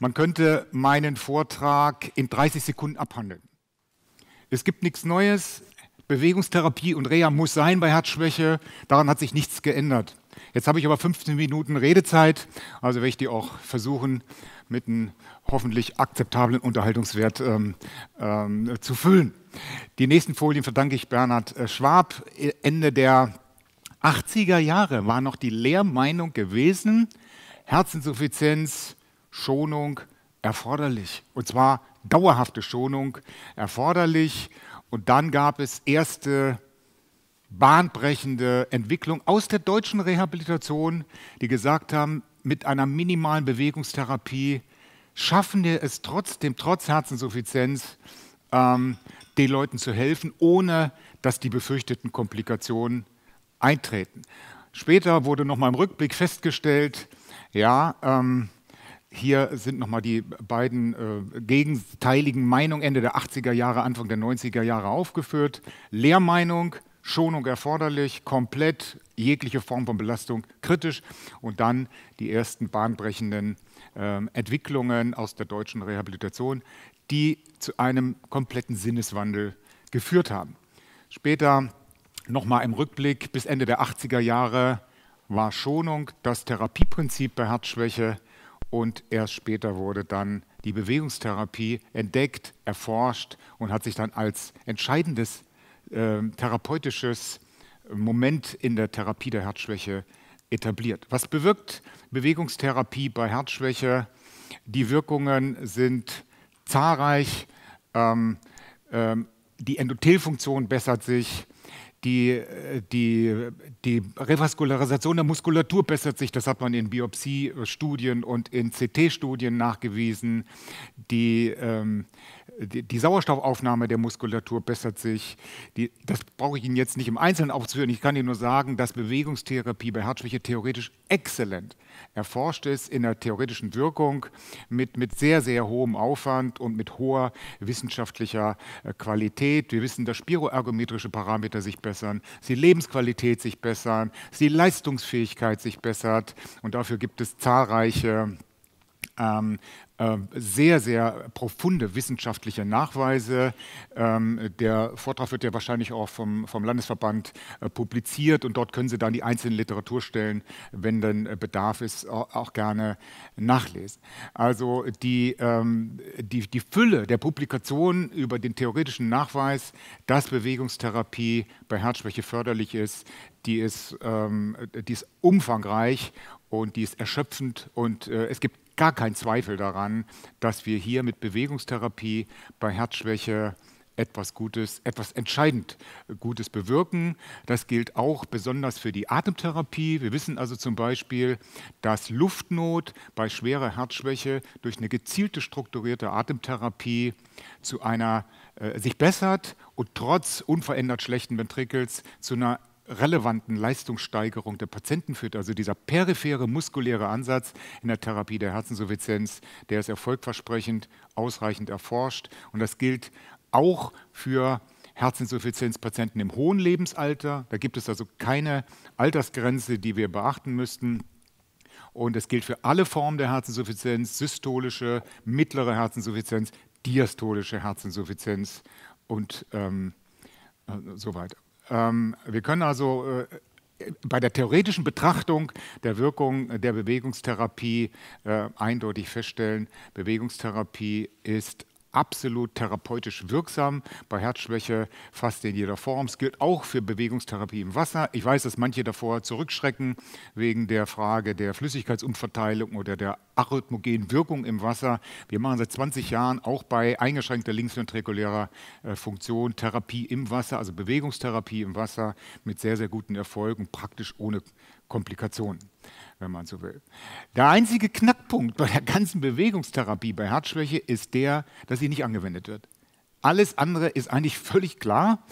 Man könnte meinen Vortrag in 30 Sekunden abhandeln. Es gibt nichts Neues. Bewegungstherapie und Reha muss sein bei Herzschwäche. Daran hat sich nichts geändert. Jetzt habe ich aber 15 Minuten Redezeit, also werde ich die auch versuchen, mit einem hoffentlich akzeptablen Unterhaltungswert ähm, ähm, zu füllen. Die nächsten Folien verdanke ich Bernhard äh, Schwab. Ende der 80er Jahre war noch die Lehrmeinung gewesen, Herzinsuffizienz Schonung erforderlich. Und zwar dauerhafte Schonung erforderlich. Und dann gab es erste bahnbrechende Entwicklung aus der deutschen Rehabilitation, die gesagt haben, mit einer minimalen Bewegungstherapie schaffen wir es trotzdem, trotz Herzensinsuffizienz, ähm, den Leuten zu helfen, ohne dass die befürchteten Komplikationen eintreten. Später wurde nochmal im Rückblick festgestellt, ja, ähm, hier sind nochmal die beiden äh, gegenteiligen Meinungen Ende der 80er Jahre, Anfang der 90er Jahre aufgeführt. Lehrmeinung, Schonung erforderlich, komplett jegliche Form von Belastung kritisch und dann die ersten bahnbrechenden äh, Entwicklungen aus der deutschen Rehabilitation, die zu einem kompletten Sinneswandel geführt haben. Später nochmal im Rückblick bis Ende der 80er Jahre war Schonung das Therapieprinzip bei Herzschwäche und erst später wurde dann die Bewegungstherapie entdeckt, erforscht und hat sich dann als entscheidendes äh, therapeutisches Moment in der Therapie der Herzschwäche etabliert. Was bewirkt Bewegungstherapie bei Herzschwäche? Die Wirkungen sind zahlreich, ähm, ähm, die Endothelfunktion bessert sich, äh, die, die, die Revaskularisation der Muskulatur bessert sich, das hat man in Biopsiestudien und in CT-Studien nachgewiesen. Die, ähm, die, Sauerstoffaufnahme der Muskulatur bessert sich. Die, das brauche ich Ihnen jetzt nicht im Einzelnen aufzuführen. Ich kann Ihnen nur sagen, dass Bewegungstherapie bei Herzschwäche theoretisch exzellent erforscht ist in der theoretischen Wirkung mit, mit sehr, sehr hohem Aufwand und mit hoher wissenschaftlicher äh, Qualität. Wir wissen, dass spiroergometrische Parameter sich bessern, die Lebensqualität sich bessern, die Leistungsfähigkeit sich bessert und dafür gibt es zahlreiche ähm, äh, sehr, sehr profunde wissenschaftliche Nachweise. Ähm, der Vortrag wird ja wahrscheinlich auch vom, vom Landesverband äh, publiziert und dort können Sie dann die einzelnen Literaturstellen, wenn dann äh, Bedarf ist, auch, gerne nachlesen. Also die, ähm, die, die Fülle der Publikationen über den theoretischen Nachweis, dass Bewegungstherapie bei Herzschwäche förderlich ist, die ist, ähm, die ist umfangreich und die ist erschöpfend und äh, es gibt gar keinen Zweifel daran, dass wir hier mit Bewegungstherapie bei Herzschwäche etwas Gutes, etwas entscheidend äh, Gutes bewirken. Das gilt auch besonders für die Atemtherapie. Wir wissen also zum Beispiel, dass Luftnot bei schwerer Herzschwäche durch eine gezielte, strukturierte Atemtherapie zu einer äh, sich bessert und trotz unverändert schlechten Ventrikels zu einer relevanten Leistungssteigerung der Patienten führt. Also dieser periphere muskuläre Ansatz in der Therapie der Herzinsuffizienz, der ist erfolgversprechend, ausreichend erforscht. Und das gilt auch für Herzinsuffizienzpatienten im hohen Lebensalter. Da gibt es also keine Altersgrenze, die wir beachten müssten. Und das gilt für alle Formen der Herzinsuffizienz, systolische, mittlere Herzinsuffizienz, diastolische Herzinsuffizienz und ähm, äh, so weiter. Ähm, wir können also äh, bei der theoretischen Betrachtung der Wirkung der Bewegungstherapie äh, eindeutig feststellen, Bewegungstherapie ist absolut therapeutisch wirksam bei Herzschwäche fast in jeder Form. Es gilt auch für Bewegungstherapie im Wasser. Ich weiß, dass manche davor zurückschrecken wegen der Frage der Flüssigkeitsumverteilung oder der arrhythmogenen Wirkung im Wasser. Wir machen seit 20 Jahren auch bei eingeschränkter linksventrikulärer äh, Funktion Therapie im Wasser, also Bewegungstherapie im Wasser mit sehr, sehr guten Erfolgen, praktisch ohne Komplikationen wenn man so will. Der einzige Knackpunkt bei der ganzen Bewegungstherapie bei Herzschwäche ist der, dass sie nicht angewendet wird. Alles andere ist eigentlich völlig klar.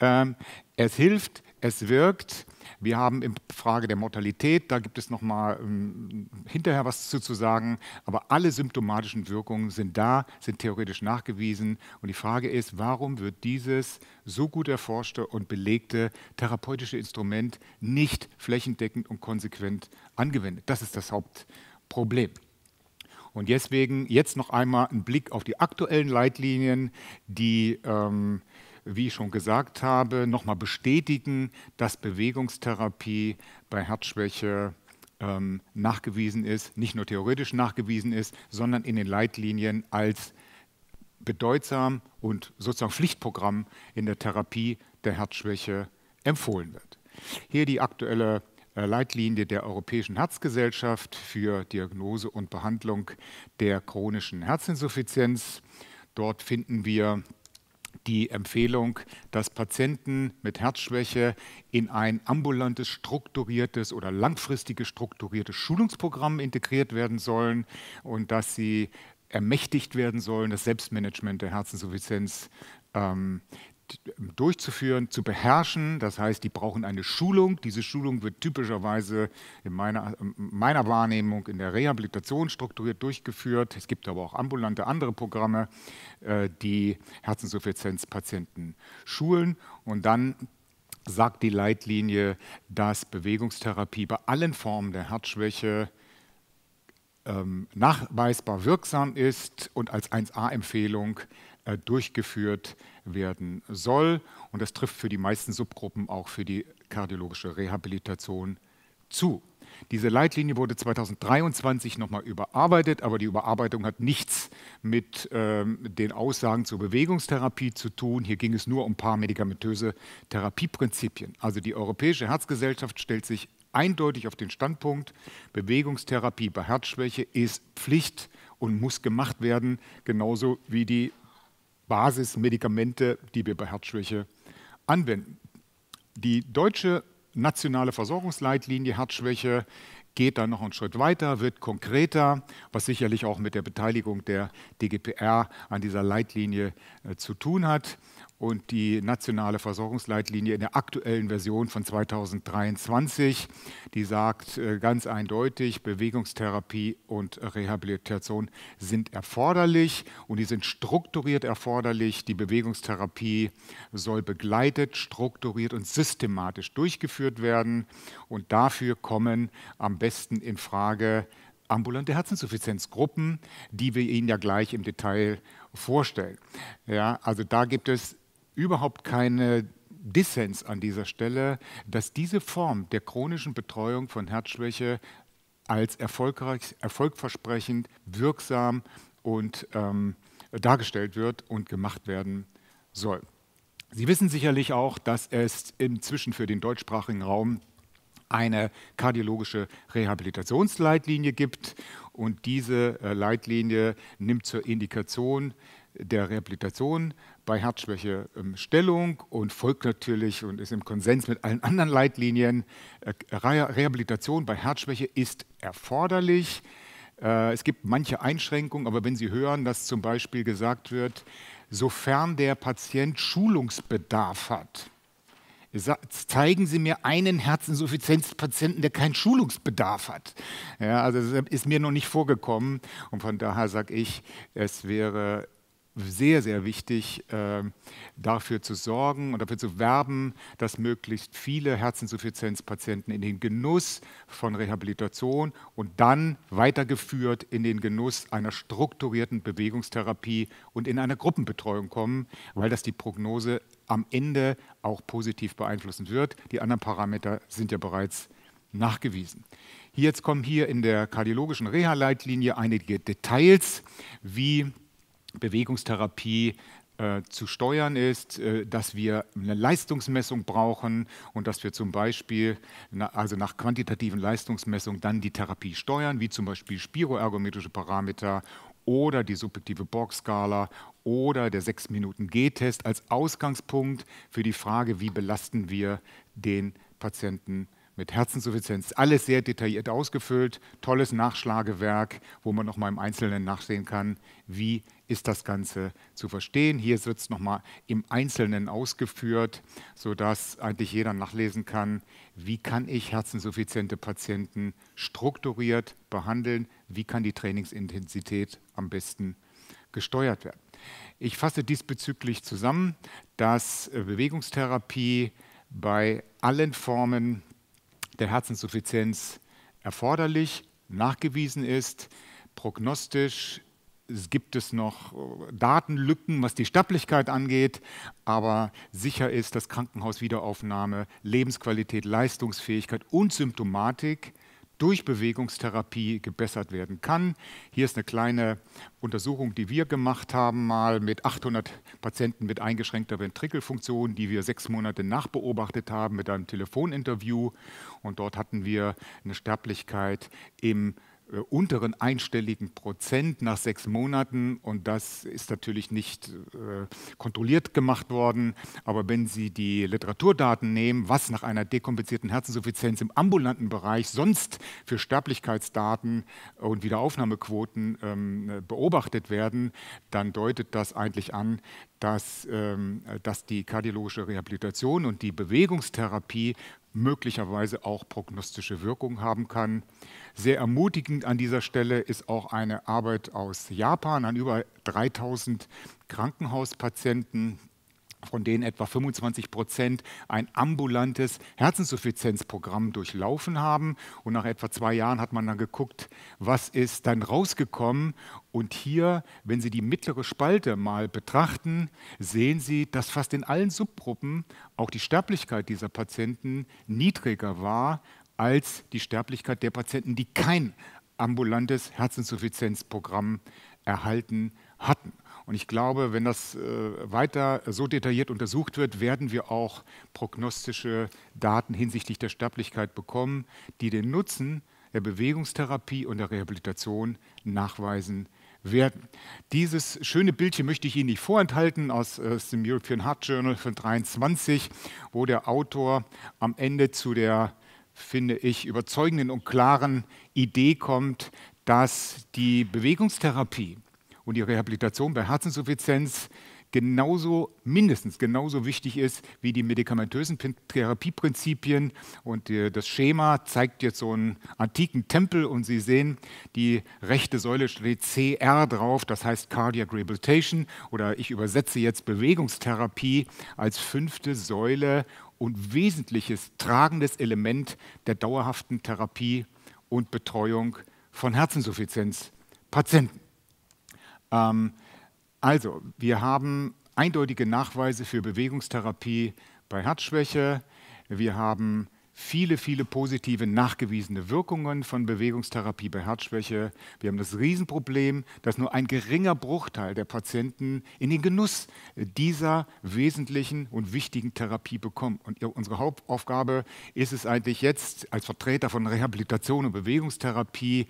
Ähm, es hilft, es wirkt, wir haben in Frage der Mortalität, da gibt es nochmal ähm, hinterher was zu, zu sagen, aber alle symptomatischen Wirkungen sind da, sind theoretisch nachgewiesen. Und die Frage ist, warum wird dieses so gut erforschte und belegte therapeutische Instrument nicht flächendeckend und konsequent angewendet? Das ist das Hauptproblem. Und deswegen jetzt noch einmal ein Blick auf die aktuellen Leitlinien, die ähm, wie ich schon gesagt habe, nochmal bestätigen, dass Bewegungstherapie bei Herzschwäche ähm, nachgewiesen ist, nicht nur theoretisch nachgewiesen ist, sondern in den Leitlinien als bedeutsam und sozusagen Pflichtprogramm in der Therapie der Herzschwäche empfohlen wird. Hier die aktuelle äh, Leitlinie der Europäischen Herzgesellschaft für Diagnose und Behandlung der chronischen Herzinsuffizienz. Dort finden wir die Empfehlung, dass Patienten mit Herzschwäche in ein ambulantes, strukturiertes oder langfristiges strukturiertes Schulungsprogramm integriert werden sollen und dass sie ermächtigt werden sollen, das Selbstmanagement der Herzinsuffizienz ähm, durchzuführen, zu beherrschen. Das heißt, die brauchen eine Schulung. Diese Schulung wird typischerweise in meiner, meiner Wahrnehmung in der Rehabilitation strukturiert durchgeführt. Es gibt aber auch ambulante andere Programme, äh, die Herzinsuffizienzpatienten schulen. Und dann sagt die Leitlinie, dass Bewegungstherapie bei allen Formen der Herzschwäche ähm, nachweisbar wirksam ist und als 1a-Empfehlung äh, durchgeführt werden soll. Und das trifft für die meisten Subgruppen auch für die kardiologische Rehabilitation zu. Diese Leitlinie wurde 2023 nochmal überarbeitet, aber die Überarbeitung hat nichts mit ähm, den Aussagen zur Bewegungstherapie zu tun. Hier ging es nur um ein paar medikamentöse Therapieprinzipien. Also die Europäische Herzgesellschaft stellt sich eindeutig auf den Standpunkt, Bewegungstherapie bei Herzschwäche ist Pflicht und muss gemacht werden, genauso wie die Basismedikamente, die wir bei Herzschwäche anwenden. Die deutsche nationale Versorgungsleitlinie Herzschwäche geht dann noch einen Schritt weiter, wird konkreter, was sicherlich auch mit der Beteiligung der DGPR an dieser Leitlinie äh, zu tun hat und die nationale Versorgungsleitlinie in der aktuellen Version von 2023. Die sagt äh, ganz eindeutig, Bewegungstherapie und Rehabilitation sind erforderlich und die sind strukturiert erforderlich. Die Bewegungstherapie soll begleitet, strukturiert und systematisch durchgeführt werden und dafür kommen am besten in Frage ambulante Herzinsuffizienzgruppen, die wir Ihnen ja gleich im Detail vorstellen. Ja, also da gibt es überhaupt keine Dissens an dieser Stelle, dass diese Form der chronischen Betreuung von Herzschwäche als erfolgreich, erfolgversprechend, wirksam und ähm, dargestellt wird und gemacht werden soll. Sie wissen sicherlich auch, dass es inzwischen für den deutschsprachigen Raum eine kardiologische Rehabilitationsleitlinie gibt und diese äh, Leitlinie nimmt zur Indikation der Rehabilitation bei Herzschwäche ähm, Stellung und folgt natürlich und ist im Konsens mit allen anderen Leitlinien. Äh, Rehabilitation bei Herzschwäche ist erforderlich. Äh, es gibt manche Einschränkungen, aber wenn Sie hören, dass zum Beispiel gesagt wird, sofern der Patient Schulungsbedarf hat, zeigen Sie mir einen Herzinsuffizienzpatienten, der keinen Schulungsbedarf hat. Ja, also das ist mir noch nicht vorgekommen und von daher sage ich, es wäre sehr, sehr wichtig, ähm, dafür zu sorgen und dafür zu werben, dass möglichst viele Herzinsuffizienzpatienten in den Genuss von Rehabilitation und dann weitergeführt in den Genuss einer strukturierten Bewegungstherapie und in einer Gruppenbetreuung kommen, weil das die Prognose am Ende auch positiv beeinflussen wird. Die anderen Parameter sind ja bereits nachgewiesen. jetzt kommen hier in der kardiologischen Reha-Leitlinie einige Details, wie Bewegungstherapie äh, zu steuern ist, äh, dass wir eine Leistungsmessung brauchen und dass wir zum Beispiel, also nach quantitativen Leistungsmessungen, dann die Therapie steuern, wie zum Beispiel spiroergometrische Parameter oder die subjektive Borg-Skala oder der 6-Minuten-G-Test als Ausgangspunkt für die Frage, wie belasten wir den Patienten mit Herzinsuffizienz. Alles sehr detailliert ausgefüllt, tolles Nachschlagewerk, wo man nochmal im Einzelnen nachsehen kann, wie ist das Ganze zu verstehen. Hier wird es nochmal im Einzelnen ausgeführt, sodass eigentlich jeder nachlesen kann, wie kann ich herzinsuffiziente Patienten strukturiert behandeln, wie kann die Trainingsintensität am besten gesteuert werden. Ich fasse diesbezüglich zusammen, dass äh, Bewegungstherapie bei allen Formen der Herzinsuffizienz erforderlich, nachgewiesen ist, prognostisch es gibt es noch äh, Datenlücken, was die Sterblichkeit angeht, aber sicher ist, dass Krankenhauswiederaufnahme, Lebensqualität, Leistungsfähigkeit und Symptomatik durch Bewegungstherapie gebessert werden kann. Hier ist eine kleine Untersuchung, die wir gemacht haben, mal mit 800 Patienten mit eingeschränkter Ventrikelfunktion, die wir sechs Monate nachbeobachtet haben mit einem Telefoninterview. Und dort hatten wir eine Sterblichkeit im äh, unteren einstelligen Prozent nach sechs Monaten. Und das ist natürlich nicht äh, kontrolliert gemacht worden. Aber wenn Sie die Literaturdaten nehmen, was nach einer dekompensierten Herzinsuffizienz im ambulanten Bereich sonst für Sterblichkeitsdaten und Wiederaufnahmequoten ähm, beobachtet werden, dann deutet das eigentlich an, dass, ähm, dass die kardiologische Rehabilitation und die Bewegungstherapie möglicherweise auch prognostische Wirkung haben kann. Sehr ermutigend an dieser Stelle ist auch eine Arbeit aus Japan an über 3000 Krankenhauspatienten, von denen etwa 25 Prozent ein ambulantes Herzinsuffizienzprogramm durchlaufen haben. Und nach etwa zwei Jahren hat man dann geguckt, was ist dann rausgekommen. Und hier, wenn Sie die mittlere Spalte mal betrachten, sehen Sie, dass fast in allen Subgruppen auch die Sterblichkeit dieser Patienten niedriger war als die Sterblichkeit der Patienten, die kein ambulantes Herzinsuffizienzprogramm erhalten hatten. Und ich glaube, wenn das äh, weiter so detailliert untersucht wird, werden wir auch prognostische Daten hinsichtlich der Sterblichkeit bekommen, die den Nutzen der Bewegungstherapie und der Rehabilitation nachweisen werden. Dieses schöne Bildchen möchte ich Ihnen nicht vorenthalten aus, äh, aus dem European Heart Journal von 23, wo der Autor am Ende zu der, finde ich, überzeugenden und klaren Idee kommt, dass die Bewegungstherapie und die Rehabilitation bei Herzinsuffizienz genauso, mindestens genauso wichtig ist wie die medikamentösen Therapieprinzipien. Und äh, das Schema zeigt jetzt so einen antiken Tempel und Sie sehen, die rechte Säule steht CR drauf, das heißt Cardiac Rehabilitation oder ich übersetze jetzt Bewegungstherapie als fünfte Säule und wesentliches tragendes Element der dauerhaften Therapie und Betreuung von Herzinsuffizienz. Patienten. Ähm, also, wir haben eindeutige Nachweise für Bewegungstherapie bei Herzschwäche. Wir haben viele, viele positive nachgewiesene Wirkungen von Bewegungstherapie bei Herzschwäche. Wir haben das Riesenproblem, dass nur ein geringer Bruchteil der Patienten in den Genuss dieser wesentlichen und wichtigen Therapie bekommt. Und unsere Hauptaufgabe ist es eigentlich jetzt als Vertreter von Rehabilitation und Bewegungstherapie,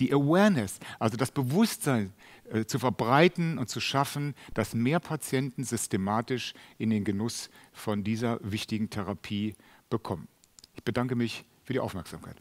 die Awareness, also das Bewusstsein äh, zu verbreiten und zu schaffen, dass mehr Patienten systematisch in den Genuss von dieser wichtigen Therapie bekommen. Ich bedanke mich für die Aufmerksamkeit.